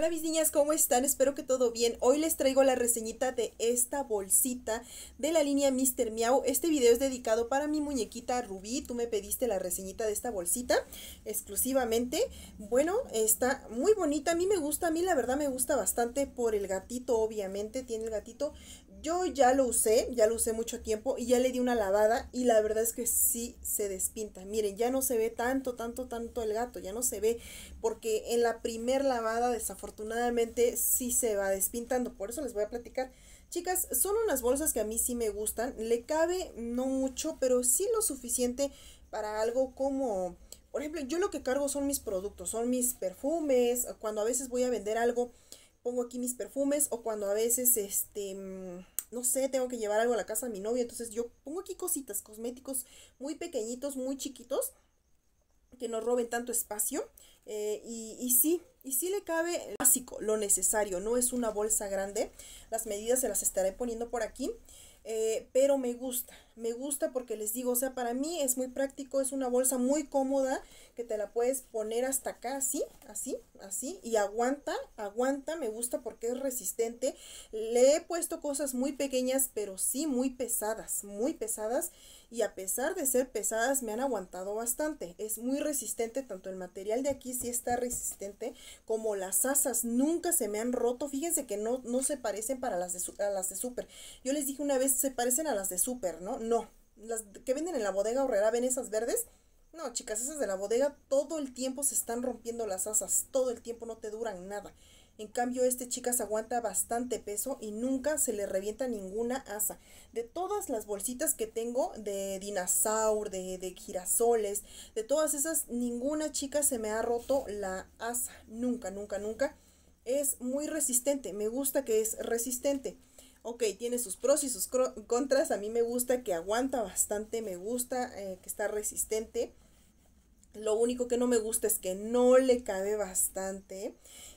Hola mis niñas, ¿cómo están? Espero que todo bien. Hoy les traigo la reseñita de esta bolsita de la línea Mr. Miau. Este video es dedicado para mi muñequita Rubí. Tú me pediste la reseñita de esta bolsita exclusivamente. Bueno, está muy bonita. A mí me gusta, a mí la verdad me gusta bastante por el gatito, obviamente. Tiene el gatito yo ya lo usé, ya lo usé mucho tiempo y ya le di una lavada y la verdad es que sí se despinta. Miren, ya no se ve tanto, tanto, tanto el gato, ya no se ve porque en la primer lavada desafortunadamente sí se va despintando. Por eso les voy a platicar. Chicas, son unas bolsas que a mí sí me gustan. Le cabe no mucho, pero sí lo suficiente para algo como... Por ejemplo, yo lo que cargo son mis productos, son mis perfumes, cuando a veces voy a vender algo pongo aquí mis perfumes o cuando a veces, este, mm, no sé, tengo que llevar algo a la casa de mi novio, entonces yo pongo aquí cositas, cosméticos muy pequeñitos, muy chiquitos, que no roben tanto espacio. Eh, y, y, sí, y sí le cabe el básico, lo necesario, no es una bolsa grande. Las medidas se las estaré poniendo por aquí. Eh, pero me gusta, me gusta porque les digo, o sea, para mí es muy práctico, es una bolsa muy cómoda que te la puedes poner hasta acá, así, así, así, y aguanta, aguanta, me gusta porque es resistente. Le he puesto cosas muy pequeñas, pero sí muy pesadas, muy pesadas y a pesar de ser pesadas me han aguantado bastante. Es muy resistente, tanto el material de aquí sí está resistente como las asas nunca se me han roto. Fíjense que no, no se parecen para las de, a las de Super. Yo les dije una vez, se parecen a las de Super, ¿no? No. Las que venden en la bodega horrera, ven esas verdes. No, chicas, esas de la bodega todo el tiempo se están rompiendo las asas, todo el tiempo no te duran nada. En cambio, este chicas aguanta bastante peso y nunca se le revienta ninguna asa. De todas las bolsitas que tengo de dinosaur, de, girasoles, de todas esas, ninguna chica se me ha roto la asa. Nunca, nunca, nunca. Es muy resistente. Me gusta que es resistente ok, tiene sus pros y sus contras. A mí me gusta que aguanta bastante, me gusta eh, que está resistente. Lo único que no me gusta es que no le cabe bastante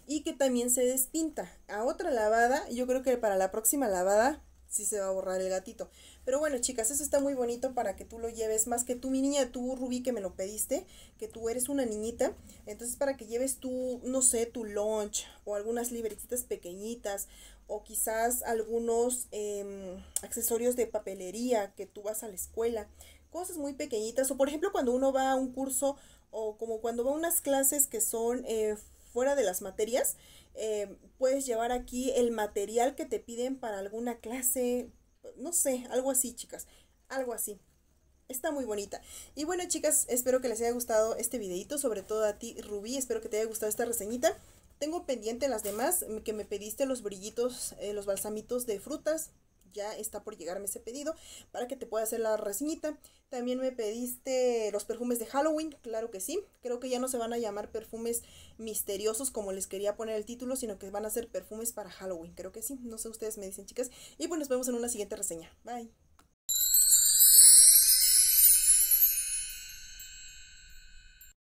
y que también se despinta. A otra lavada, yo creo que para la próxima lavada sí se va a borrar el gatito. Pero bueno, chicas, eso está muy bonito para que tú lo lleves. Más que tú, mi niña, tú, Rubí, que me lo pediste, que tú eres una niñita. Entonces, para que lleves tú, no sé, tu lunch o algunas libretitas pequeñitas o quizás algunos em, accesorios de papelería que tú vas a la escuela cosas muy pequeñitas, o por ejemplo cuando uno va a un curso o como cuando va a unas clases que son eh, fuera de las materias, eh, puedes llevar aquí el material que te piden para alguna clase, no sé, algo así chicas, algo así. Está muy bonita. Y bueno chicas, espero que les haya gustado este videito, sobre todo a ti Rubí, espero que te haya gustado esta reseñita. Tengo pendiente las demás que me pediste los brillitos, eh, los balsamitos de frutas, ya está por llegarme ese pedido para que te pueda hacer la reseñita. También me pediste los perfumes de Halloween, claro que sí. Creo que ya no se van a llamar perfumes misteriosos como les quería poner el título, sino que van a ser perfumes para Halloween, creo que sí. No sé, ustedes me dicen, chicas. Y pues nos vemos en una siguiente reseña. Bye.